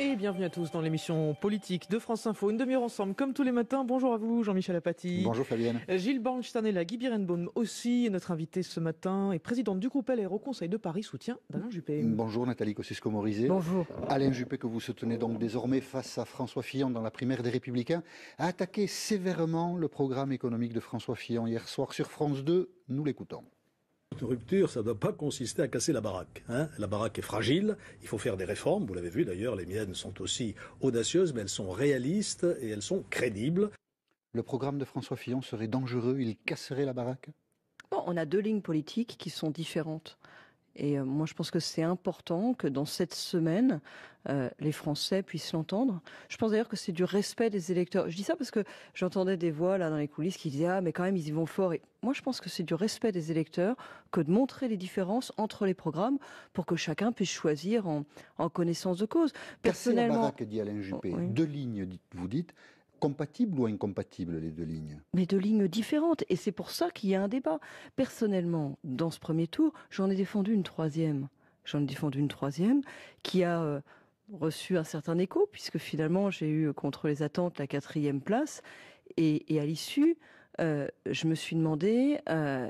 Et bienvenue à tous dans l'émission politique de France Info. Une demi-heure ensemble, comme tous les matins. Bonjour à vous, Jean-Michel Apathy. Bonjour Fabienne. Euh, Gilles Bornstein et la Guy Birenbaum aussi. notre invité ce matin et présidente du groupe LR au Conseil de Paris, soutien d'Alain Juppé. Bonjour Nathalie Kosciusko-Morizet. Bonjour. Alain Juppé, que vous soutenez donc désormais face à François Fillon dans la primaire des Républicains, a attaqué sévèrement le programme économique de François Fillon hier soir sur France 2. Nous l'écoutons. Une rupture, ça ne doit pas consister à casser la baraque. Hein. la baraque est fragile, il faut faire des réformes, vous l'avez vu d'ailleurs, les miennes sont aussi audacieuses, mais elles sont réalistes et elles sont crédibles. Le programme de François Fillon serait dangereux, il casserait la baraque on a deux lignes politiques qui sont différentes. Et euh, moi, je pense que c'est important que dans cette semaine, euh, les Français puissent l'entendre. Je pense d'ailleurs que c'est du respect des électeurs. Je dis ça parce que j'entendais des voix là dans les coulisses qui disaient ah mais quand même ils y vont fort. Et moi, je pense que c'est du respect des électeurs que de montrer les différences entre les programmes pour que chacun puisse choisir en, connaissance de cause. Personnellement, Casser la que dit Alain Juppé. Oh, deux lignes, vous dites compatibles ou incompatibles les deux lignes Mais deux lignes différentes, et c'est pour ça qu'il y a un débat. Personnellement, dans ce premier tour, j'en ai défendu une troisième. J'en ai défendu une troisième qui a... Euh, reçu un certain écho, puisque finalement j'ai eu contre les attentes la quatrième place. Et, à l'issue, euh, je me suis demandé euh,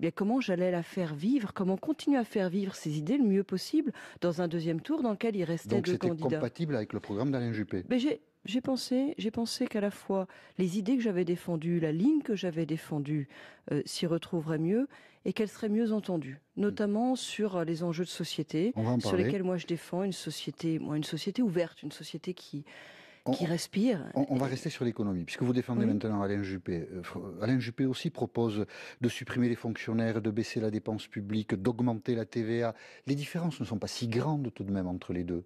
bien comment j'allais la faire vivre, comment continuer à faire vivre ces idées le mieux possible dans un deuxième tour dans lequel il restait deux candidats. Donc c'était compatible avec le programme d'Alain Juppé. Mais j'ai pensé, j'ai pensé qu'à la fois les idées que j'avais défendues, la ligne que j'avais défendue euh, s'y retrouverait mieux et qu'elles seraient mieux entendues mm. notamment sur euh, les enjeux de société sur lesquels moi je défends une société, moi une société ouverte, une société qui respire. On, va rester sur l'économie, puisque vous défendez maintenant Alain Juppé. Euh, Alain Juppé aussi propose de supprimer les fonctionnaires, de baisser la dépense publique, d'augmenter la TVA. Les différences ne sont pas si grandes tout de même entre les deux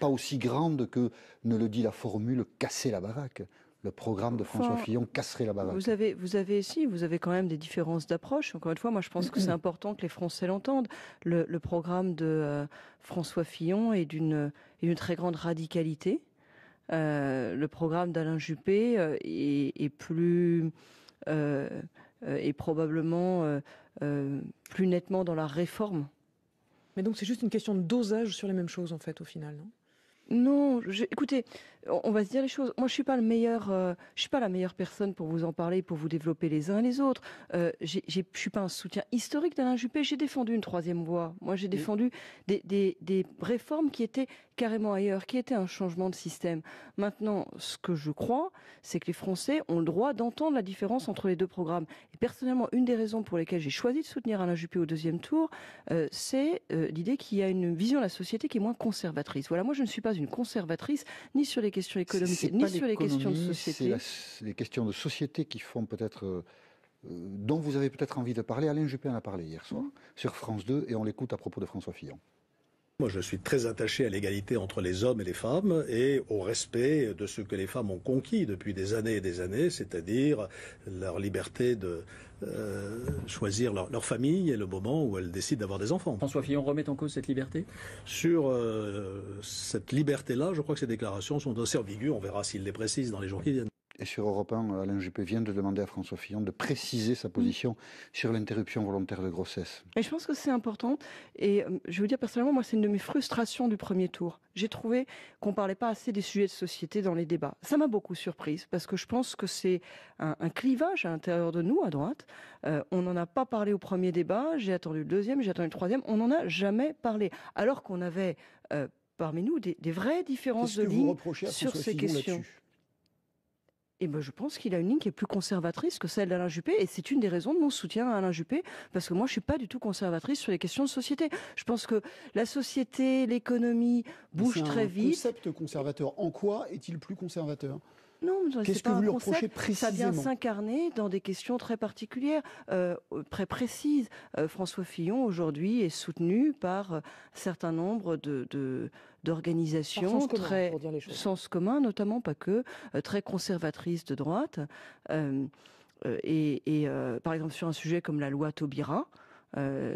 pas, aussi grande que ne le dit la formule casser la baraque le programme de François Fillon casserait la baraque. Vous avez, vous avez, vous avez quand même des différences d'approche. Encore une fois, moi, je pense que c'est important que les Français l'entendent. Le, programme de euh, François Fillon est d'une très grande radicalité. Euh, le programme d'Alain Juppé euh, est, plus est probablement plus nettement dans la réforme mais donc c'est juste une question de dosage sur les mêmes choses en fait au final, non non, écoutez, on va se dire les choses. Moi, je suis pas euh, suis pas la meilleure personne pour vous en parler, pour vous développer les uns et les autres. Euh, je ne suis pas un soutien historique d'Alain Juppé. J'ai défendu une troisième voie. Moi, j'ai défendu des, réformes qui étaient carrément ailleurs, qui étaient un changement de système. Maintenant, ce que je crois, c'est que les Français ont le droit d'entendre la différence entre les deux programmes. Et personnellement, une des raisons pour lesquelles j'ai choisi de soutenir Alain Juppé au deuxième tour, euh, c'est l'idée qu'il y a une vision de la société qui est moins conservatrice. Voilà, moi, je ne suis pas une conservatrice ni sur les questions économiques, ni sur les questions de société. C'est les questions de société qui font peut-être, euh, euh, dont vous avez peut-être envie de parler. Alain Juppé en a parlé hier soir mmh. sur France 2 et on l'écoute à propos de François Fillon. Moi, je suis très attaché à l'égalité entre les hommes et les femmes et au respect de ce que les femmes ont conquis depuis des années et des années, c'est-à-dire leur liberté de euh, choisir leur, famille et le moment où elles décident d'avoir des enfants. François Fillon remet en cause cette liberté Sur euh, cette liberté-là, je crois que ces déclarations sont assez ambiguës. On verra s'il les précise dans les jours qui viennent et sur Europe 1, Alain Juppé vient de demander à François Fillon de préciser sa mm. position sur l'interruption volontaire de grossesse. Et je pense que c'est important. Et euh, je veux dire personnellement, moi, c'est une de mes frustrations du premier tour. J'ai trouvé qu'on ne parlait pas assez des sujets de société dans les débats. Ça m'a beaucoup surprise parce que je pense que c'est un, clivage à l'intérieur de nous, à droite. Euh, on n'en a pas parlé au premier débat. J'ai attendu le deuxième, j'ai attendu le troisième. On n'en a jamais parlé, alors qu'on avait euh, parmi nous des, vraies différences de lignes sur ces questions. Et ben, je pense qu'il a une ligne qui est plus conservatrice que celle d'Alain Juppé, et c'est une des raisons de mon soutien à Alain Juppé, parce que moi, je suis pas du tout conservatrice sur les questions de société. Je pense que la société, l'économie bougent très vite. Le concept conservateur, en quoi est-il plus conservateur non, qu'est-ce que lui précisément Ça vient s'incarner dans des questions très particulières, euh, très précises. Euh, François Fillon aujourd'hui est soutenu par un euh, certain nombre de d'organisations très sens commun, notamment pas que très conservatrices de droite. et, par exemple sur un sujet comme la loi Taubira,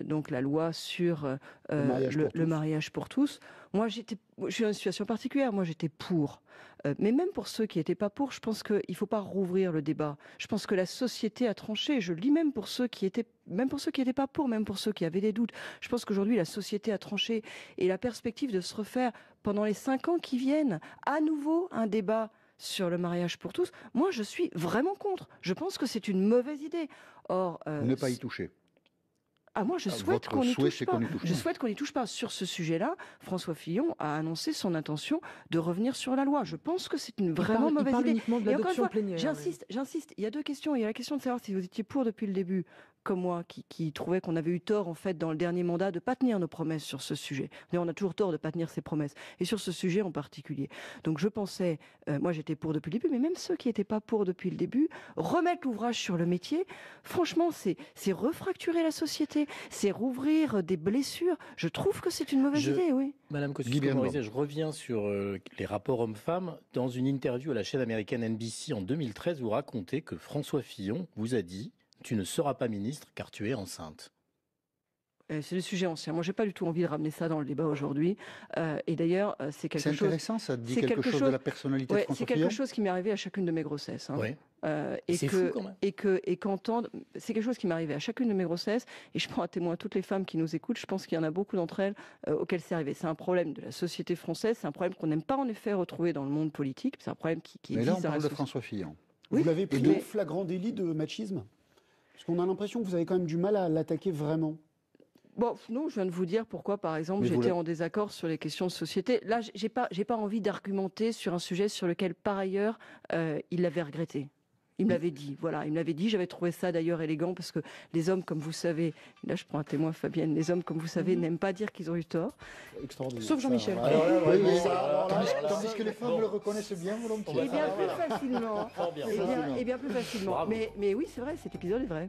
donc la loi sur le, mariage pour tous. Moi, j'étais, je dans une situation particulière. Moi, j'étais pour. Euh, mais même pour ceux qui n'étaient pas pour, je pense qu'il ne faut pas rouvrir le débat. Je pense que la société a tranché. Je lis même pour ceux qui étaient même pour ceux qui n'étaient pas pour, même pour ceux qui avaient des doutes. Je pense qu'aujourd'hui, la société a tranché et la perspective de se refaire pendant les cinq ans qui viennent, à nouveau un débat sur le mariage pour tous, moi je suis vraiment contre. Je pense que c'est une mauvaise idée. Or, euh, ne pas y toucher ah moi je ah, souhaite qu'on n'y touche, pas. Je souhaite qu'on touche pas. Sur ce sujet-là, François Fillon a annoncé son intention de revenir sur la loi. Je pense que c'est une vraiment mauvaise il parle idée. Uniquement J'insiste, j'insiste. Il y a deux questions. Il y a la question de savoir si vous étiez pour depuis le début comme moi qui, qui trouvait qu'on avait eu tort en fait dans le dernier mandat de pas tenir nos promesses sur ce sujet. on a toujours tort de pas tenir ses promesses et sur ce sujet en particulier. Donc je pensais, euh, moi j'étais pour depuis le début, mais même ceux qui n'étaient pas pour depuis le début, remettre l'ouvrage sur le métier. Franchement, c'est c'est refracturer la société, c'est rouvrir des blessures. Je trouve que c'est une mauvaise idée, oui. Madame kosciusko je reviens sur euh, les rapports hommes-femmes. Dans une interview à la chaîne américaine NBC en 2013, vous racontez que François Fillon vous a dit tu ne seras pas ministre car tu es enceinte. Euh, c'est le sujet ancien. Moi, j'ai pas du tout envie de ramener ça dans le débat aujourd'hui. Euh, et d'ailleurs, euh, c'est quelque chose. C'est intéressant, ça dit quelque, chose, de la personnalité ouais, C'est quelque chose qui m'est arrivé à chacune de mes grossesses. Hein. Euh, et, que, quand même. et que et qu'entendre, c'est quelque chose qui m'est arrivé à chacune de mes grossesses. Et je prends à témoin toutes les femmes qui nous écoutent. Je pense qu'il y en a beaucoup d'entre elles auxquelles c'est arrivé. C'est un problème de la société française. C'est un problème qu'on n'aime pas en effet retrouver dans le monde politique. C'est un problème qui, qui Mais là, on parle de François Fillon. Vous l'avez pris flagrant délit de machisme parce qu'on a l'impression que vous avez quand même du mal à l'attaquer vraiment. Bon, nous, je viens de vous dire pourquoi, par exemple, j'étais en désaccord sur les questions de société. Là, j'ai pas, j'ai pas envie d'argumenter sur un sujet sur lequel, par ailleurs, euh, il l'avait regretté. Il me l'avait dit. Voilà, il me l'avait dit. J'avais trouvé ça d'ailleurs élégant parce que les hommes, comme vous savez, là je prends un témoin, Fabienne, les hommes, comme vous savez, mhm. n'aiment pas dire qu'ils ont eu tort. Sauf Jean-Michel. Tandis que les femmes le reconnaissent bien volontiers. Et eh eh eh bien plus facilement. Et bien, plus facilement. Mais, mais oui, c'est vrai, cet épisode est vrai.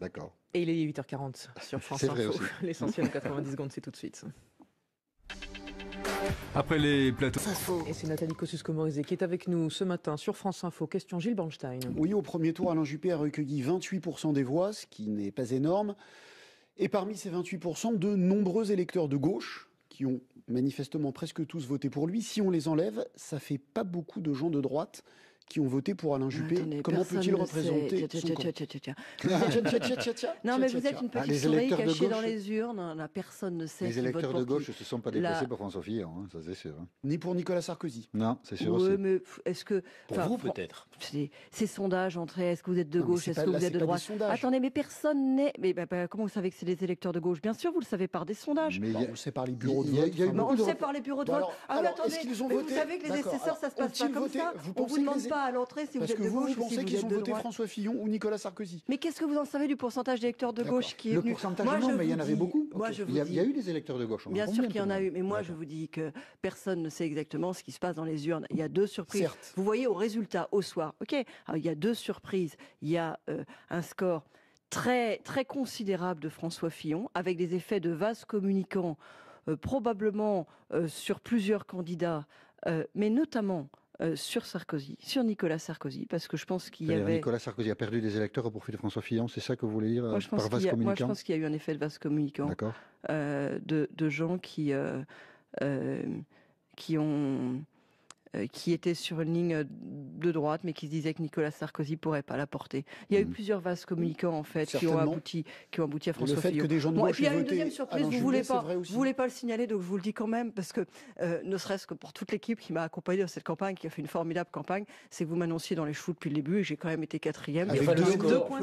D'accord. Et il est 8h40 sur France Info. L'essentiel en 90 secondes, c'est tout de suite. Après les plateaux. Et c'est Nathalie Kosciusko-Morizet qui est avec nous ce matin sur France Info. Question Gilles Bernstein. Oui, au premier tour, Alain Juppé a recueilli 28% des voix, ce qui n'est pas énorme. Et parmi ces 28%, de nombreux électeurs de gauche qui ont manifestement presque tous voté pour lui. Si on les enlève, ça fait pas beaucoup de gens de droite qui ont voté pour Alain Juppé. Comment peut-il représenter Non, mais vous êtes une ah, petite souris cachée dans les urnes. La personne ne sait. Les électeurs de gauche ne se sont pas déplacés pour François Fillon, hein, ça c'est sûr. Hein. Ni pour Nicolas Sarkozy. Non, c'est sûr est-ce que pour vous peut-être ces sondages entre est-ce que vous êtes de gauche, est-ce que vous êtes de droite Attendez, mais personne n'est. Mais bah, bah, comment vous savez que c'est les électeurs de gauche Bien sûr, vous le savez par des sondages. Mais bah, on le sait par les bureaux de vote. On sait par les bureaux de vote. Ah, attendez, vous savez que les assesseurs, ça se passe pas comme ça. On vous demande pas à l'entrée si vous êtes que Vous pensez qu'ils ont voté François Fillon ou Nicolas Sarkozy. Mais qu'est-ce que vous en savez du pourcentage d'électeurs de gauche qui est le pourcentage, non, mais il y en avait beaucoup. il, y a, eu des électeurs de gauche. Bien sûr qu'il y en a eu, mais moi je vous dis que personne ne sait exactement ce qui se passe dans les urnes. Il y a deux surprises. Vous voyez au résultat au soir. Ok, ah, il y a deux surprises. Il y a euh, un score très très considérable de François Fillon, avec des effets de vase communicants euh, probablement euh, sur plusieurs candidats, mais notamment euh, sur Sarkozy, sur Nicolas Sarkozy, parce que je pense qu'il y avait... Nicolas Sarkozy a perdu des électeurs au profit de François Fillon, c'est ça que vous voulez dire par vaste Moi, je pense qu'il y a eu un effet de vaste communicant euh, de, gens qui, euh, qui ont euh, qui était sur une ligne euh, de droite, mais qui se disait que Nicolas Sarkozy pourrait pas la porter. Il y a eu mm. plusieurs vases communicants en fait qui ont abouti, qui ont abouti à François Fillon. il y a une deuxième surprise. Vous voulez pas, voulez pas le signaler, donc je vous le dis quand même parce que euh, ne serait-ce que pour toute l'équipe qui m'a accompagné dans cette campagne, qui a fait une formidable campagne, c'est que vous m'annonciez dans les choux depuis le début et j'ai quand même été quatrième. Avec deux, deux points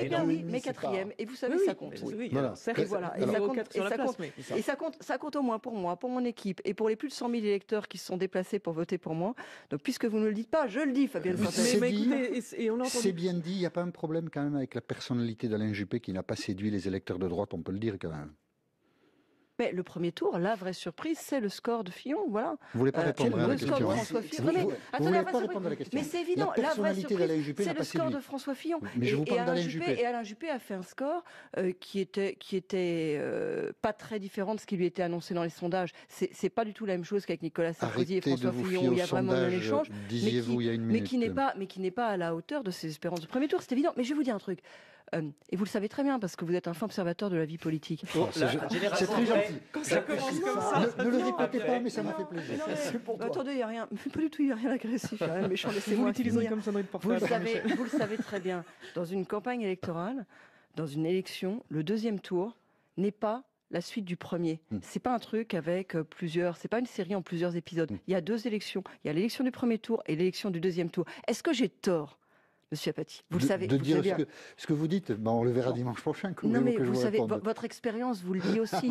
Eh bien oui, mais quatrième. Et vous savez, ça compte. Et ça compte. ça compte. Ça compte au moins pour moi, pour mon équipe et pour les plus de 100 000 électeurs qui se sont déplacés pour voter pour donc puisque vous ne le dites pas, je le dis, Fabienne C'est bien, bien dit, il n'y a pas un problème quand même avec la personnalité d'Alain Juppé qui n'a pas séduit les électeurs de droite, on peut le dire quand même. Mais le premier tour, la vraie surprise, c'est le score de Fillon. Voilà. Vous voulez pas répondre à la question Mais c'est évident. La, vraie surprise, c'est le score de François Fillon. Juppé. Et Alain Juppé a fait un score euh, qui était qui était euh, pas très différent de ce qui lui était annoncé dans les sondages. C'est pas du tout la même chose qu'avec Nicolas Sarkozy et François Fillon. Il y a vraiment un échange. Mais qui n'est pas mais qui n'est pas à la hauteur de ses espérances de premier tour. C'est évident. Mais je vais vous dire un truc. Euh, et vous le savez très bien parce que vous êtes un fin observateur de la vie politique. Oh, c'est très gentil. ça commence comme ça, ne, ne le répétez pas, mais ça m'a fait plaisir. Attendez, il n'y a rien, pas du tout, il n'y a rien d'agressif, Vous l'utilisez comme sonnerie de portable. Vous le, savez, vous le savez très bien. Dans une campagne électorale, dans une élection, le deuxième tour n'est pas la suite du premier. Ce hmm. C'est pas un truc avec euh, plusieurs, c'est pas une série en plusieurs épisodes. Hmm. Il y a deux élections. Il y a l'élection du premier tour et l'élection du deuxième tour. Est-ce que j'ai tort Monsieur Apathy. Vous le savez. De vous dire savez... Ce, que, ce, que, vous dites, ben on le verra dimanche prochain. non, mais vous, savez, votre expérience vous le dit aussi.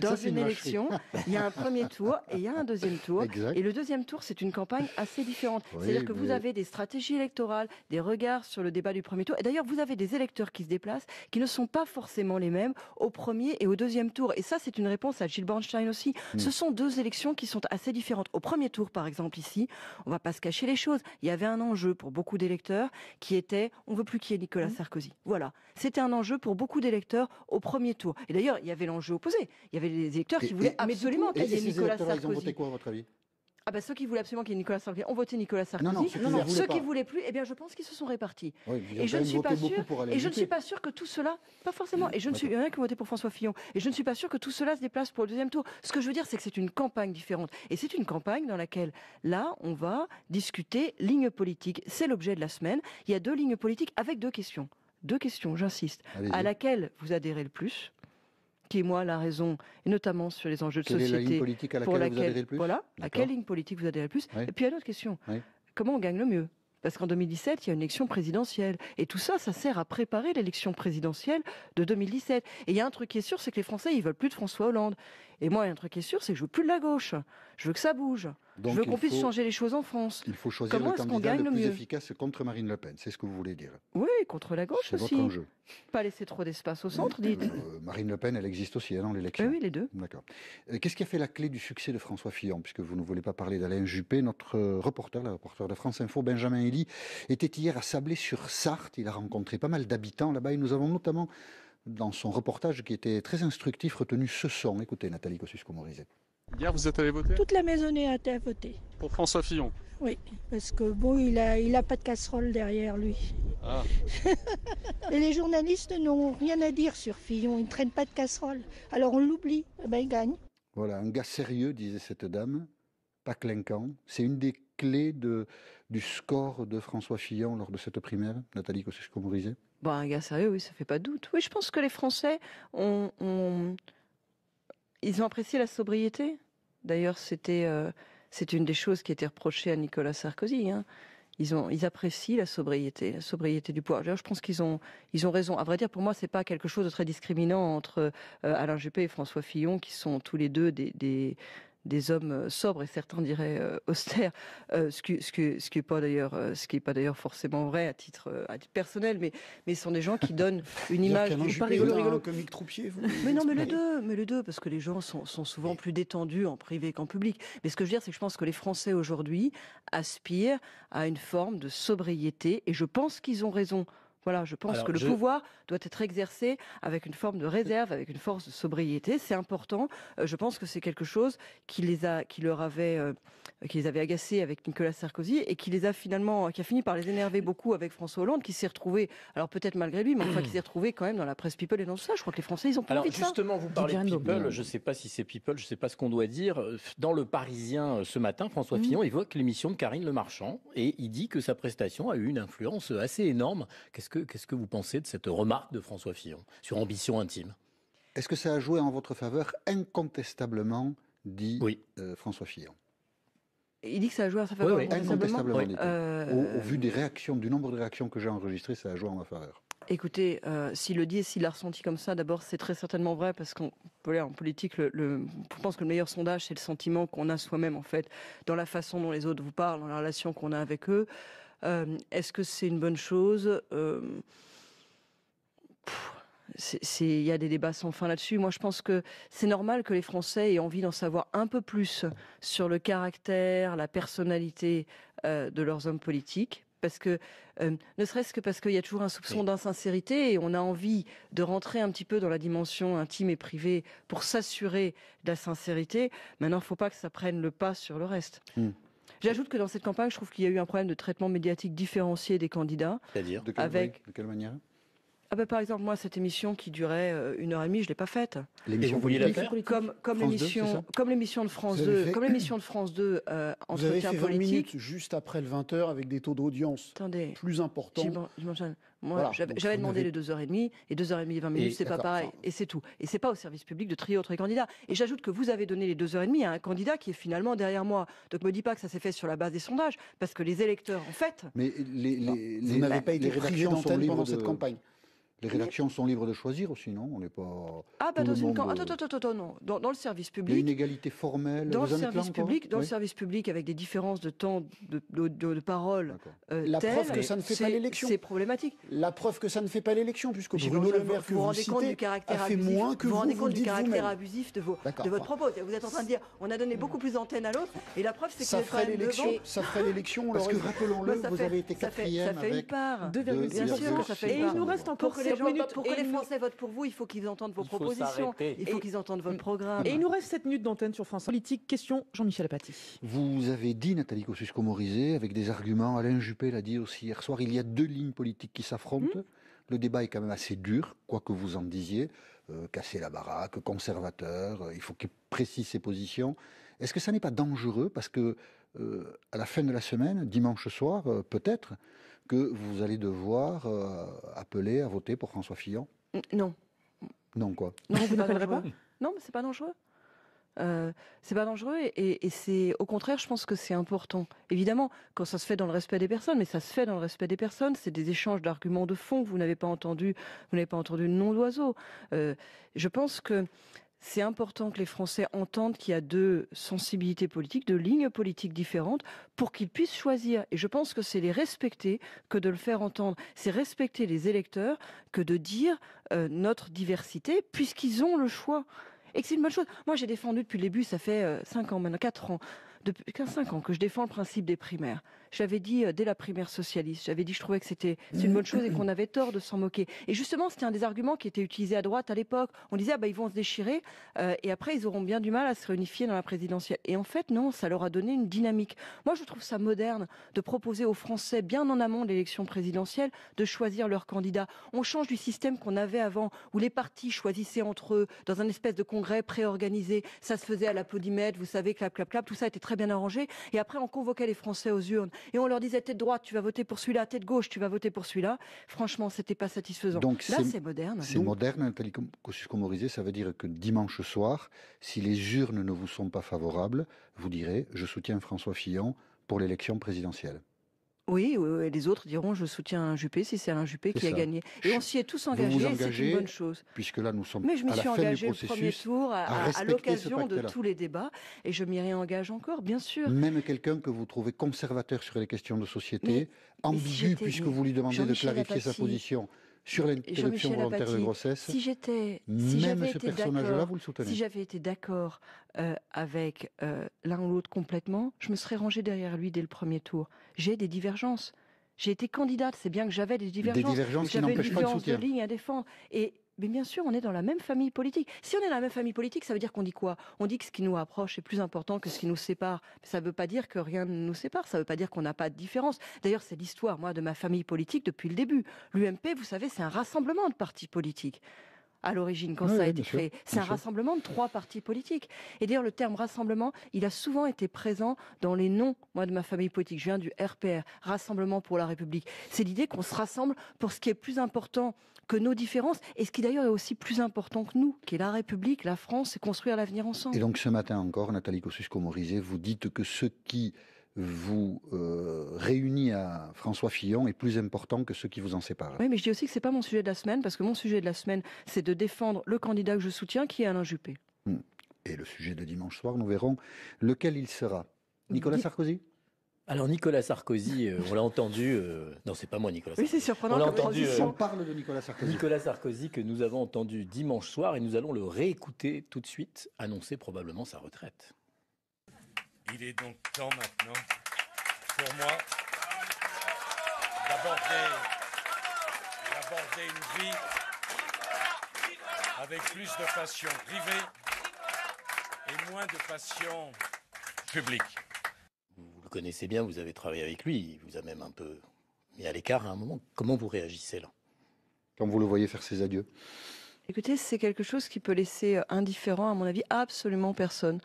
Dans une élection, il y a un premier tour et il y a un deuxième tour. Et le deuxième tour, c'est une campagne assez différente. C'est-à-dire que vous avez des stratégies électorales, des regards sur le débat du premier tour. Et d'ailleurs, vous avez des électeurs qui se déplacent, qui ne sont pas forcément les mêmes au premier et au deuxième tour. Et ça, c'est une réponse à Gilles Bornstein aussi. Hmm. Ce sont deux élections qui sont assez différentes. Au premier tour, par exemple, ici, on va pas se cacher les choses. Il y avait un enjeu pour beaucoup d'électeurs qui était on veut plus qu'il y ait Nicolas mmh. Sarkozy. Voilà, c'était un enjeu pour beaucoup d'électeurs au premier tour. Et d'ailleurs, il y avait l'enjeu opposé. Il y avait les électeurs qui voulaient absolument qu'il y ait Nicolas Sarkozy. Ils ont voté quoi à votre avis ah ben ceux qui voulaient absolument qu'il y ait Nicolas Sarkozy ont voté Nicolas Sarkozy. Non, non, ceux, qui, voulaient plus, eh bien je pense qu'ils se sont répartis. et je ne suis pas sûr. Et je ne suis pas sûr que tout cela, pas forcément. Et je ne suis, rien qui voté pour François Fillon. Et je ne suis pas sûr que tout cela se déplace pour le deuxième tour. Ce que je veux dire, c'est que c'est une campagne différente. Et c'est une campagne dans laquelle là, on va discuter ligne politique. C'est l'objet de la semaine. Il y a deux lignes politiques avec deux questions. Deux questions, j'insiste, à laquelle vous adhérez le plus qui est moi la raison, et notamment sur les enjeux de société. la ligne politique à laquelle pour laquelle vous adhérez le plus Voilà, à quelle ligne politique vous adhérez le plus Et puis à autre question, comment on gagne le mieux parce qu'en 2017, il y a une élection présidentielle. Et tout ça, ça sert à préparer l'élection présidentielle de 2017. Et il y a un truc qui est sûr, c'est que les Français, ils veulent plus de François Hollande. Et moi, il y a un truc qui est sûr, c'est que je veux plus de la gauche. Je veux que ça bouge je veux qu'on puisse changer les choses en France. Il faut choisir le candidat le, plus efficace contre Marine Le Pen. C'est ce que vous voulez dire Oui, contre la gauche aussi. Pas laisser trop d'espace au centre, dites. Euh, Marine Le Pen, elle existe aussi hein, dans l'élection. oui, les deux. D'accord. Euh, qu'est-ce qui a fait la clé du succès de François Fillon Puisque vous ne voulez pas parler d'Alain Juppé, notre euh, reporter, la reporter de France Info, Benjamin Elie, était hier à Sablé-sur-Sarthe. Il a rencontré pas mal d'habitants là-bas et nous avons notamment dans son reportage qui était très instructif retenu ce son. Écoutez, Nathalie Kosciusko-Morizet. Hier, vous êtes allé voter Toute la maisonnée a été à voter. Pour François Fillon Oui, parce que bon, il a, il a pas de casserole derrière lui. Ah. Et les journalistes n'ont rien à dire sur Fillon, il ne traînent pas de casserole. Alors on l'oublie, eh ben, il gagne. Voilà, un gars sérieux, disait cette dame, pas clinquant. C'est une des clés de, du score de François Fillon lors de cette primaire, Nathalie vous morizet Bon, bah, un gars sérieux, oui, ça fait pas doute. Oui, je pense que les Français ont... ont ils ont apprécié la sobriété. D'ailleurs, c'était euh, c'est une des choses qui était reprochée à Nicolas Sarkozy. Hein. Ils ont ils apprécient la sobriété, la sobriété du pouvoir. je pense qu'ils ont ils ont raison. À vrai dire, pour moi, c'est pas quelque chose de très discriminant entre euh, Alain Juppé et François Fillon, qui sont tous les deux des des hommes euh, sobres et certains diraient euh, austères, euh, ce, qui n'est pas d'ailleurs ce qui pas d'ailleurs forcément vrai à titre personnel, mais mais ce sont des gens qui donnent une image. pas rigolo, rigolo. comique troupier. mais non, mais les deux, mais les deux, parce que les gens sont, sont souvent plus détendus en privé qu'en public. Mais ce que je veux dire, c'est que je pense que les Français aujourd'hui aspirent à une forme de sobriété, et je pense qu'ils ont raison voilà, je pense que le pouvoir doit être exercé avec une forme de réserve, avec une force de sobriété. C'est important. Euh, je pense que c'est quelque chose qui les a, qui leur avait, euh, qui les avait agacés avec Nicolas Sarkozy et qui les a finalement, qui a fini par les énerver beaucoup avec François Hollande, qui s'est retrouvé. Alors peut-être malgré lui, mais enfin qui s'est retrouvé quand même dans la presse people et dans tout ça. Je crois que les Français, ils ont pas envie ça. Alors justement, vous parlez de people. Je ne sais pas si c'est people. Je ne sais pas ce qu'on doit dire. Dans le Parisien euh, ce matin, François mm. Fillon évoque l'émission de Karine Le Marchand et il dit que sa prestation a eu une influence assez énorme. Qu'est-ce Qu'est-ce que, vous pensez de cette remarque de François Fillon sur ambition intime Est-ce que ça a joué en votre faveur Incontestablement, dit oui. Euh, François Fillon. Il dit que ça a joué en sa faveur. oui. Incontestablement, euh, au, vu des réactions, du nombre de réactions que j'ai enregistrées, ça a joué en ma faveur. Écoutez, euh, s'il le dit et s'il l'a ressenti comme ça, d'abord c'est très certainement vrai parce qu'on en politique, je pense que le meilleur sondage c'est le sentiment qu'on a soi-même en fait dans la façon dont les autres vous parlent, dans la relation qu'on a avec eux. Euh, est-ce que c'est une bonne chose euh, il y a des débats sans fin là-dessus. Moi, je pense que c'est normal que les Français aient envie d'en savoir un peu plus sur le caractère, la personnalité euh, de leurs hommes politiques. Parce que, ne serait-ce que parce qu'il y a toujours un soupçon d'insincérité et on a envie de rentrer un petit peu dans la dimension intime et privée pour s'assurer de la sincérité. Maintenant, il ne faut pas que ça prenne le pas sur le reste. Hmm. J'ajoute que dans cette campagne, je trouve qu'il y a eu un problème de traitement médiatique différencié des candidats. C'est-à-dire de, quelle manière ah bah, par exemple, moi, cette émission qui durait euh, une heure et demie, je l'ai pas faite. L'émission vous Comme, comme l'émission, comme l'émission de France 2, comme l'émission de France 2, euh, Vous 20 politique. minutes juste après le 20h avec des taux d'audience plus importants. Moi, j'avais demandé les 2h30, et 2h30 et 20 minutes, c'est pas pareil. Et c'est tout. Et c'est pas au service public de trier autres candidats. Et j'ajoute que vous avez donné les 2h30 à un candidat qui est finalement derrière moi. Donc me dis pas que ça s'est fait sur la base des sondages, parce que les électeurs, en fait. Mais les, vous n'avez pas été privé d'antenne pendant cette campagne. Les rédactions sont libres de choisir aussi, non On n'est pas. Ah, bah dans euh, ah, Attends, attends, attends, non. Dans, le service public. Il y a une égalité formelle. Dans le service public, dans le service public, avec des différences de temps de, de, de, parole. Euh, la preuve que ça ne fait pas l'élection. C'est problématique. La preuve que ça ne fait pas l'élection, puisque Bruno Le Maire que vous, vous, rendez compte du caractère abusif. vous, vous rendez compte du caractère abusif de, vos, de votre propos. Vous êtes en train de dire, on a donné beaucoup plus d'antennes à l'autre, et la preuve, c'est que ça ferait l'élection. Bah, ça ferait l'élection. Parce que rappelons-le, vous avez été quatrième avec. Ça fait une part. Bien sûr, ça fait une part. Et il nous reste encore pour que les Français votent pour vous, il faut qu'ils entendent vos propositions. il faut qu'ils entendent votre mm. programme. Et il nous reste 7 minutes d'antenne sur France Politique. Question Jean-Michel Apathy. Vous avez dit, Nathalie Kosciusko-Morizet, avec des arguments, Alain Juppé l'a dit aussi hier soir, il y a deux lignes politiques qui s'affrontent. Mm. Le débat est quand même assez dur, quoi que vous en disiez. Euh, casser la baraque, conservateur, euh, il faut qu'il précise ses positions. Est-ce que ça n'est pas dangereux Parce que euh, à la fin de la semaine, dimanche soir, peut-être, que vous allez devoir euh, appeler à voter pour François Fillon Non. Non, quoi Non, vous n'appellerez pas Non, mais c'est pas dangereux. Euh, c'est pas dangereux et, c'est au contraire, je pense que c'est important. Évidemment, quand ça se fait dans le respect des personnes, mais ça se fait dans le respect des personnes, c'est des échanges d'arguments de fond vous n'avez pas entendu, vous n'avez pas entendu le nom d'oiseau. Euh, je pense que c'est important que les Français entendent qu'il y a deux sensibilités politiques, deux lignes politiques différentes pour qu'ils puissent choisir. Et je pense que c'est les respecter que de le faire entendre. C'est respecter les électeurs que de dire euh, notre diversité puisqu'ils ont le choix. Et que c'est une bonne chose. Moi, j'ai défendu depuis le début, ça fait 5 euh, ans maintenant, 4 ans, depuis 15, ans que je défends le principe des primaires j'avais dit euh, dès la primaire socialiste, j'avais dit je trouvais que c'était une mm. bonne chose et qu'on avait tort de s'en moquer. Et justement, c'était un des arguments qui était utilisé à droite à l'époque. On disait ah bah ils vont se déchirer euh, et après ils auront bien du mal à se réunifier dans la présidentielle. Et en fait non, ça leur a donné une dynamique. Moi, je trouve ça moderne de proposer aux Français bien en amont de l'élection présidentielle de choisir leur candidat. On change du système qu'on avait avant où les partis choisissaient entre eux dans un espèce de congrès préorganisé. Ça se faisait à la podimètre, vous savez, clap clap clap, tout ça était très bien arrangé et après on convoquait les Français aux urnes et on leur disait tête droite, tu vas voter pour celui-là, tête gauche, tu vas voter pour celui-là. Franchement, c'était pas satisfaisant. Donc là, c'est moderne. C'est moderne, Nathalie kosciusko ça veut dire que dimanche soir, si les urnes ne vous sont pas favorables, vous direz je soutiens François Fillon pour l'élection présidentielle. Oui, les autres diront je soutiens un Juppé si c'est un Juppé qui a gagné. Et on s'y est tous engagés, c'est une bonne chose. Puisque là nous sommes Mais je me suis engagé au premier tour à, l'occasion de tous les débats et je m'y réengage encore, bien sûr. Même quelqu'un que vous trouvez conservateur sur les questions de société, ambigu puisque vous lui demandez de clarifier sa position sur l'interruption volontaire de grossesse. Si j'étais, même ce personnage-là, vous le soutenez. Si j'avais été d'accord euh, avec euh, l'un ou l'autre complètement, je me serais rangée derrière lui dès le premier tour. J'ai des divergences. J'ai été candidate, c'est bien que j'avais des divergences. Des divergences qui n'empêchent pas de soutien. de ligne à défendre. Et mais bien sûr, on est dans la même famille politique. Si on est dans la même famille politique, ça veut dire qu'on dit quoi On dit que ce qui nous approche est plus important que ce qui nous sépare. Ça ne veut pas dire que rien ne nous sépare. Ça ne veut pas dire qu'on n'a pas de différence. D'ailleurs, c'est l'histoire, moi, de ma famille politique depuis le début. L'UMP, vous savez, c'est un rassemblement de partis politiques à l'origine quand ça a été créé. C'est un rassemblement de trois partis politiques. Et d'ailleurs, le terme rassemblement, il a souvent été présent dans les noms, moi, de ma famille politique. Je viens du RPR, Rassemblement pour la République. C'est l'idée qu'on se rassemble pour ce qui est plus important que nos différences, et ce qui d'ailleurs est aussi plus important que nous, qui est la République, la France, et construire l'avenir ensemble. Et donc ce matin encore, Nathalie Kosciusko-Morizet, vous dites que ce qui vous euh, réunit à François Fillon est plus important que ce qui vous en sépare. Oui, mais je dis aussi que c'est pas mon sujet de la semaine, parce que mon sujet de la semaine, c'est de défendre le candidat que je soutiens, qui est Alain Juppé. Hmm. Et le sujet de dimanche soir, nous verrons lequel il sera. Nicolas Sarkozy alors Nicolas Sarkozy, euh, on l'a entendu. Euh, non, c'est pas moi Nicolas. Sarkozy. Oui, c'est surprenant. entendu, euh, on parle de Nicolas Sarkozy. Nicolas Sarkozy que nous avons entendu dimanche soir et nous allons le réécouter tout de suite, annoncer probablement sa retraite. Il est donc temps maintenant pour moi d'aborder une vie avec plus de passion privée et moins de passion publique. Vous connaissez bien, vous avez travaillé avec lui, il vous a même un peu mis à l'écart à un moment. Comment vous réagissez là Quand vous le voyez faire ses adieux Écoutez, c'est quelque chose qui peut laisser euh, indifférent, à mon avis, absolument personne.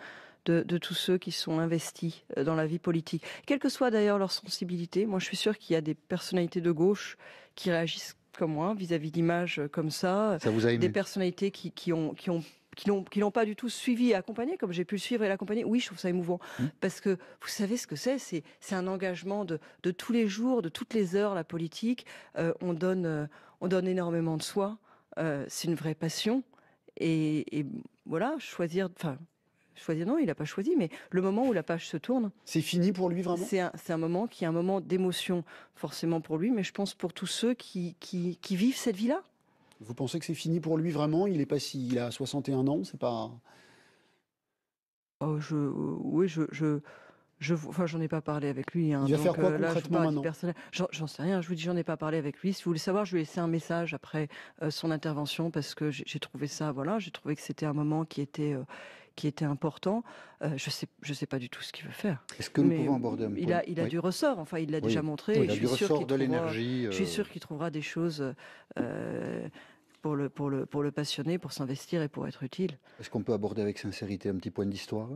De, tous ceux qui sont investis euh, dans la vie politique. Quelle que soit d'ailleurs leur sensibilité, moi je suis sûr qu'il y a des personnalités de gauche qui réagissent comme moi vis-à-vis d'images comme ça, ça vous a des personnalités qui, ont, qui ont qui l'ont l'ont pas du tout suivi et accompagné comme j'ai pu le suivre et l'accompagner oui je trouve ça émouvant mmh. parce que vous savez ce que c'est c'est c'est un engagement de de tous les jours de toutes les heures la politique euh, on donne euh, on donne énormément de soi euh, c'est une vraie passion et, voilà choisir enfin choisir non il n'a pas choisi mais le moment où la page se tourne c'est fini pour lui vraiment c'est un, un moment qui est un moment d'émotion forcément pour lui mais je pense pour tous ceux qui, qui vivent cette vie là vous pensez que c'est fini pour lui vraiment Il est pas si, il a 61 ans, c'est pas. Oh, je, oui, je, je, je, enfin, j'en ai pas parlé avec lui. Hein, il va faire quoi euh, concrètement je J'en sais rien. Je vous dis, j'en ai pas parlé avec lui. Si vous voulez savoir, je lui ai laissé un message après euh, son intervention parce que j'ai trouvé ça, voilà, j'ai trouvé que c'était un moment qui était. Euh, qui était important. je sais, je sais pas du tout ce qu'il veut faire. Est-ce que nous pouvons aborder un Il a, il a du ressort. Enfin, il l'a déjà montré. il a du ressort de l'énergie. Je suis sûr qu'il trouvera des choses pour le, pour le, pour le passionner, pour s'investir et pour être utile. Est-ce qu'on peut aborder avec sincérité un petit point d'histoire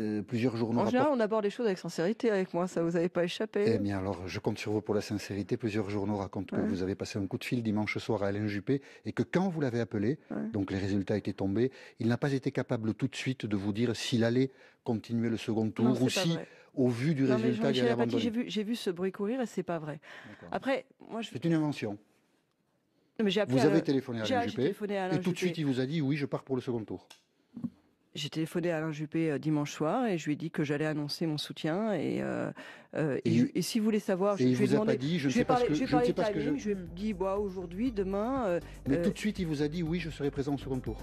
euh, plusieurs journaux. En général, on aborde les choses avec sincérité avec moi, ça vous avait pas échappé. Eh bien, alors, je compte sur vous pour la sincérité. Plusieurs journaux racontent que vous avez passé un coup de fil dimanche soir à Alain Juppé et que quand vous l'avez appelé, donc les résultats étaient tombés, il n'a pas été capable tout de suite de vous dire s'il allait continuer le second tour ou si, au vu du résultat, J'ai vu, ce bruit courir et c'est pas vrai. Après, moi, je... C'est une invention vous avez téléphoné à Alain Juppé et tout de suite il vous a dit oui, je pars pour le second tour. J'ai téléphoné à Alain Juppé euh, dimanche soir et je lui ai dit que j'allais annoncer mon soutien. Et, euh, euh et, si vous voulez savoir, je, lui ai demandé. dit je ne sais pas ce que je je je. lui ai dit bah, aujourd'hui, demain. Euh, mais tout de suite il vous a dit oui, je serai présent au second tour.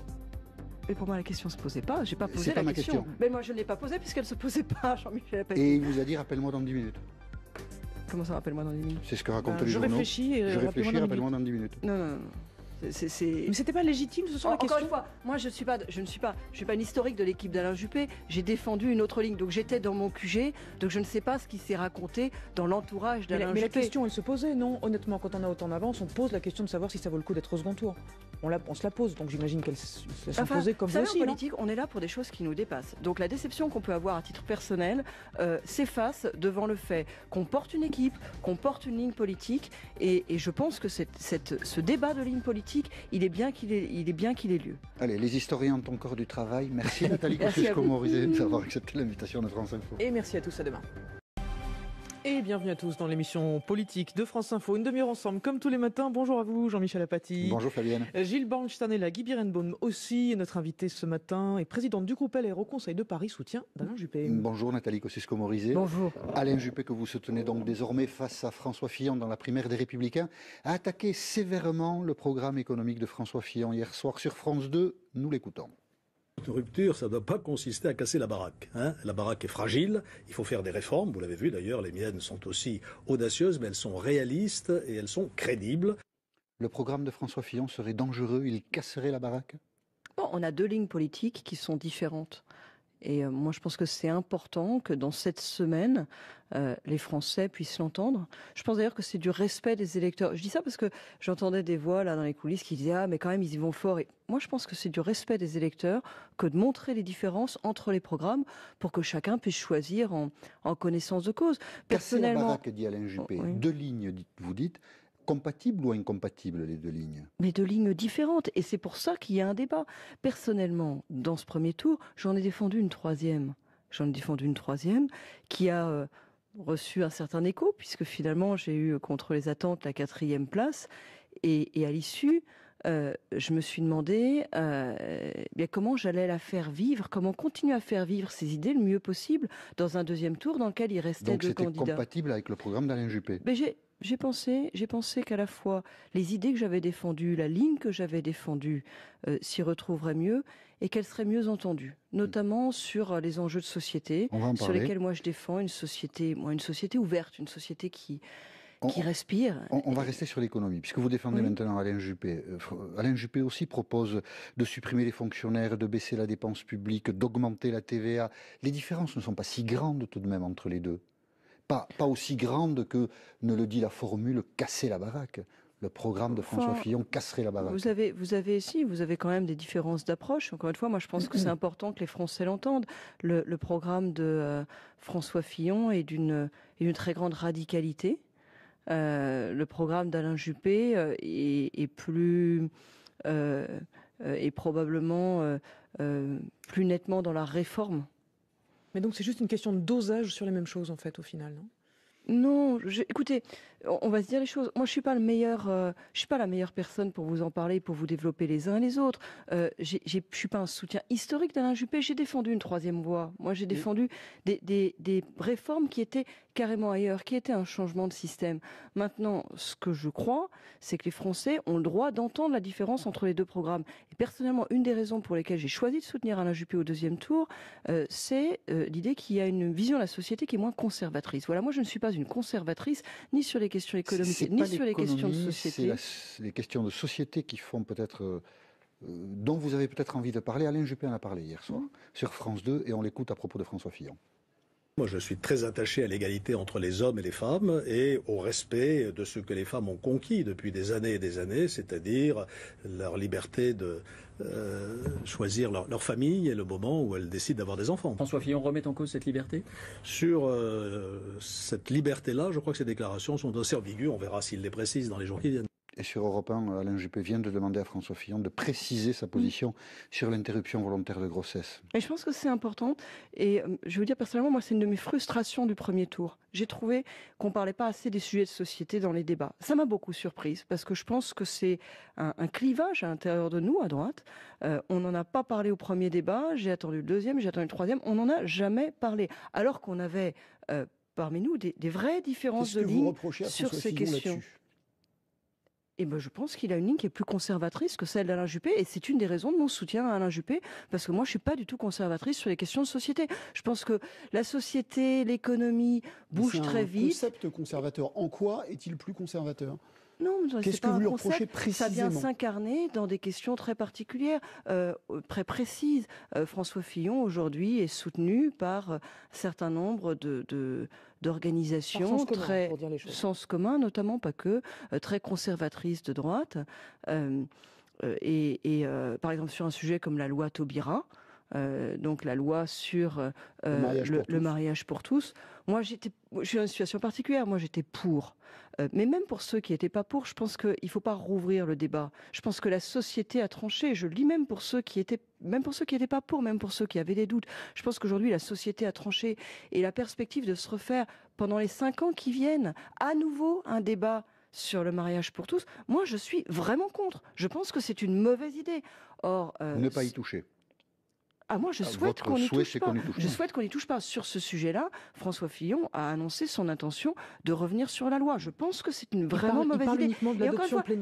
mais pour moi, la question se posait pas. J'ai pas posé pas la question. Mais moi, je ne l'ai pas posée puisqu'elle se posait pas, Jean-Michel Et il vous a dit rappelle-moi dans 10 minutes. Comment ça, rappelle-moi dans 10 minutes C'est ce que racontent ben, les je journaux. Réfléchis, je euh, réfléchis, rappelle-moi dans 10 minutes. non, non. non. Mais ce Mais c'était pas légitime, ce sont des questions. Encore une fois, moi je ne suis pas, je ne suis pas, je suis pas une historique de l'équipe d'Alain Juppé. J'ai défendu une autre ligne, donc j'étais dans mon QG, donc je ne sais pas ce qui s'est raconté dans l'entourage d'Alain Juppé. Mais la question, elle se posait, non Honnêtement, quand on a autant d'avance, on pose la question de savoir si ça vaut le coup d'être au second tour. On, la, on, se la pose, donc j'imagine qu'elle s'est posée comme vous ça. Aussi, en politique, on est là pour des choses qui nous dépassent. Donc la déception qu'on peut avoir à titre personnel euh, s'efface devant le fait qu'on porte une équipe, qu'on porte une ligne politique, et, je pense que cette, ce débat de ligne politique il est bien qu'il ait, est bien qu'il ait lieu. Allez, les historiens ont encore du travail. Merci Nathalie Kosciusko-Morizet d'avoir accepté l'invitation de France Info. Et merci à tous, à demain. Et bienvenue à tous dans l'émission politique de France Info. Une demi-heure ensemble, comme tous les matins. Bonjour à vous, Jean-Michel Apathy. Bonjour Fabienne. Euh, Gilles Bornstein est là, Guy Birenbaum aussi. notre invité ce matin et présidente du groupe LR au Conseil de Paris, soutien d'Alain Juppé. Bonjour Nathalie Kosciusko-Morizet. Bonjour. Alain Juppé, que vous soutenez donc désormais face à François Fillon dans la primaire des Républicains, a attaqué sévèrement le programme économique de François Fillon hier soir sur France 2. Nous l'écoutons. Une rupture, ça ne doit pas consister à casser la baraque. Hein. la baraque est fragile, il faut faire des réformes, vous l'avez vu d'ailleurs, les miennes sont aussi audacieuses, mais elles sont réalistes et elles sont crédibles. Le programme de François Fillon serait dangereux, il casserait la baraque on a deux lignes politiques qui sont différentes. Et euh, moi, je pense que c'est important que dans cette semaine, euh, les Français puissent l'entendre. Je pense d'ailleurs que c'est du respect des électeurs. Je dis ça parce que j'entendais des voix là dans les coulisses qui disaient ah mais quand même ils y vont fort. Et moi, je pense que c'est du respect des électeurs que de montrer les différences entre les programmes pour que chacun puisse choisir en, connaissance de cause. Personnellement, Casser la que dit Alain Juppé. Oh, deux lignes, vous dites compatibles ou incompatibles les deux lignes Mais deux lignes différentes, et c'est pour ça qu'il y a un débat. Personnellement, dans ce premier tour, j'en ai défendu une troisième. J'en ai défendu une troisième qui a... Euh, reçu un certain écho, puisque finalement j'ai eu contre les attentes la quatrième place. Et, à l'issue, euh, je me suis demandé euh, bien comment j'allais la faire vivre, comment continuer à faire vivre ces idées le mieux possible dans un deuxième tour dans lequel il restait deux candidats. Donc c'était compatible avec le programme d'Alain Juppé. J'ai pensé, j'ai pensé qu'à la fois les idées que j'avais défendues, la ligne que j'avais défendue euh, s'y retrouveraient mieux et qu'elles seraient mieux entendues, mm. notamment sur euh, les enjeux de société sur lesquels moi je défends une société, moi une société ouverte, une société qui qui respire. On, va rester sur l'économie, puisque vous défendez maintenant Alain Juppé. Euh, Alain Juppé aussi propose de supprimer les fonctionnaires, de baisser la dépense publique, d'augmenter la TVA. Les différences ne sont pas si grandes tout de même entre les deux pas, aussi grande que ne le dit la formule casser la baraque le programme de François Fillon casserait la baraque. Vous avez, vous avez, vous avez quand même des différences d'approche. Encore une fois, moi, je pense que c'est important que les Français l'entendent. Le, programme de euh, François Fillon est d'une très grande radicalité. Euh, le programme d'Alain Juppé euh, est, est, plus est probablement plus nettement dans la réforme mais donc c'est juste une question de dosage sur les mêmes choses, en fait, au final, non non, écoutez, on, va se dire les choses. Moi, je suis pas le meilleur, euh, je suis pas la meilleure personne pour vous en parler, pour vous développer les uns et les autres. Euh, j'ai, je suis pas un soutien historique d'Alain Juppé. J'ai défendu une troisième voie. Moi, j'ai défendu des, réformes qui étaient carrément ailleurs, qui étaient un changement de système. Maintenant, ce que je crois, c'est que les Français ont le droit d'entendre la différence entre les deux programmes. Et personnellement, une des raisons pour lesquelles j'ai choisi de soutenir Alain Juppé au deuxième tour, euh, c'est euh, l'idée qu'il y a une vision de la société qui est moins conservatrice. Voilà, moi, je ne suis pas une conservatrice, ni sur les questions économiques, ni sur les questions de société. c'est les questions de société qui font peut-être... Euh, euh, dont vous avez peut-être envie de parler, Alain Juppé en a parlé hier soir, mmh. sur France 2, et on l'écoute à propos de François Fillon. Moi, je suis très attaché à l'égalité entre les hommes et les femmes et au respect de ce que les femmes ont conquis depuis des années et des années, c'est-à-dire leur liberté de euh, choisir leur, famille et le moment où elles décident d'avoir des enfants. François Fillon remet en cause cette liberté Sur euh, cette liberté-là, je crois que ces déclarations sont assez ambiguës. On verra s'il les précise dans les jours qui viennent et sur Europe 1, Alain Juppé vient de demander à François Fillon de préciser sa mm. position sur l'interruption volontaire de grossesse. Et je pense que c'est important. Et euh, je veux dire personnellement, moi, c'est une de mes frustrations du premier tour. J'ai trouvé qu'on parlait pas assez des sujets de société dans les débats. Ça m'a beaucoup surprise parce que je pense que c'est un, clivage à l'intérieur de nous, à droite. Euh, on n'en a pas parlé au premier débat. J'ai attendu le deuxième, j'ai attendu le troisième. On n'en a jamais parlé, alors qu'on avait euh, parmi nous des, vraies différences de ligne sur ces questions et ben, je pense qu'il a une ligne qui est plus conservatrice que celle d'Alain Juppé et c'est une des raisons de mon soutien à Alain Juppé parce que moi je suis pas du tout conservatrice sur les questions de société. Je pense que la société, l'économie bouge très vite. Le concept conservateur en quoi est-il plus conservateur non, qu'est-ce que vous un précisément Ça vient s'incarner dans des questions très particulières, euh, euh, très précises. Euh, François Fillon aujourd'hui est soutenu par un certain nombre de, d'organisations très sens commun, notamment pas que très conservatrices de droite. et, par exemple sur un sujet comme la loi Taubira, euh, donc la loi sur euh, le, mariage pour tous. Moi, j'étais, je suis dans une situation particulière. Moi, j'étais pour. Euh, mais même pour ceux qui n'étaient pas pour, je pense qu'il ne faut pas rouvrir le débat. Je pense que la société a tranché. Je lis même pour ceux qui étaient, même pour ceux qui n'étaient pas pour, même pour ceux qui avaient des doutes. Je pense qu'aujourd'hui, la société a tranché et la perspective de se refaire pendant les cinq ans qui viennent à nouveau un débat sur le mariage pour tous, moi je suis vraiment contre. Je pense que c'est une mauvaise idée. Or, ne pas y toucher. Ah moi je ah, souhaite qu'on n'y touche, pas. Je souhaite qu'on touche pas sur ce sujet-là. François Fillon a annoncé son intention de revenir sur la loi. Je pense que c'est une vraiment mauvaise idée.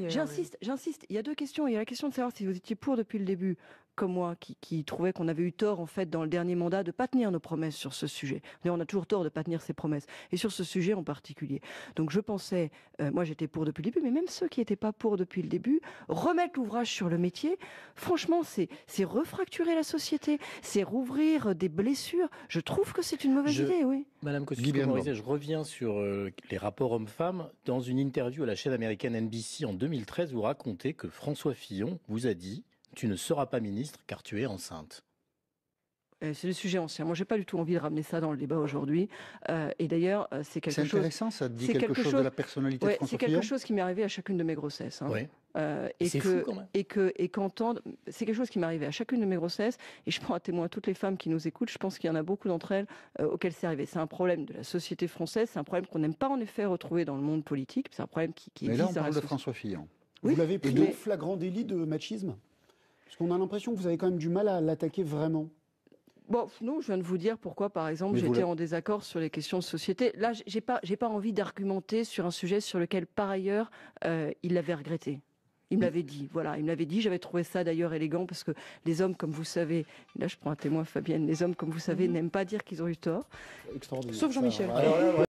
j'insiste, j'insiste. Il y a deux questions. Il y a la question de savoir si vous étiez pour depuis le début comme moi qui, qui qu'on avait eu tort en fait dans le dernier mandat de pas tenir nos promesses sur ce sujet. On a toujours tort de pas tenir ses promesses et sur ce sujet en particulier. Donc je pensais, euh, moi j'étais pour depuis le début, mais même ceux qui n'étaient pas pour depuis le début, remettre l'ouvrage sur le métier. Franchement, c'est c'est refracturer la société, c'est rouvrir des blessures. Je trouve que c'est une mauvaise idée, oui. Madame kosciusko je reviens sur euh, les rapports hommes-femmes. Dans une interview à la chaîne américaine NBC en 2013, vous racontez que François Fillon vous a dit tu ne seras pas ministre car tu es enceinte. Euh, c'est le sujet ancien. Moi, j'ai pas du tout envie de ramener ça dans le débat aujourd'hui. Euh, et d'ailleurs, euh, c'est quelque chose. C'est intéressant, ça dit quelque, chose, de la personnalité de François C'est quelque chose qui m'est arrivé à chacune de mes grossesses. Hein. Euh, et, fou, quand même. et que et qu'entendre, c'est quelque chose qui m'est arrivé à chacune de mes grossesses. Et je prends à témoin toutes les femmes qui nous écoutent. Je pense qu'il y en a beaucoup d'entre elles auxquelles c'est arrivé. C'est un problème de la société française. C'est un problème qu'on n'aime pas en effet retrouver dans le monde politique. C'est un problème qui, qui Mais existe. là, on parle de François Fillon. Vous l'avez pris flagrant délit de machisme parce qu'on a l'impression que vous avez quand même du mal à l'attaquer vraiment. Bon, non, je viens de vous dire pourquoi, par exemple, j'étais en désaccord sur les questions de société. Là, j'ai pas, j'ai pas envie d'argumenter sur un sujet sur lequel, par ailleurs, euh, il l'avait regretté. Il me l'avait dit, voilà, il me l'avait dit. J'avais trouvé ça d'ailleurs élégant parce que les hommes, comme vous savez, là je prends un témoin, Fabienne, les hommes, comme vous savez, mm-hmm. n'aiment pas dire qu'ils ont eu tort. Sauf Jean-Michel.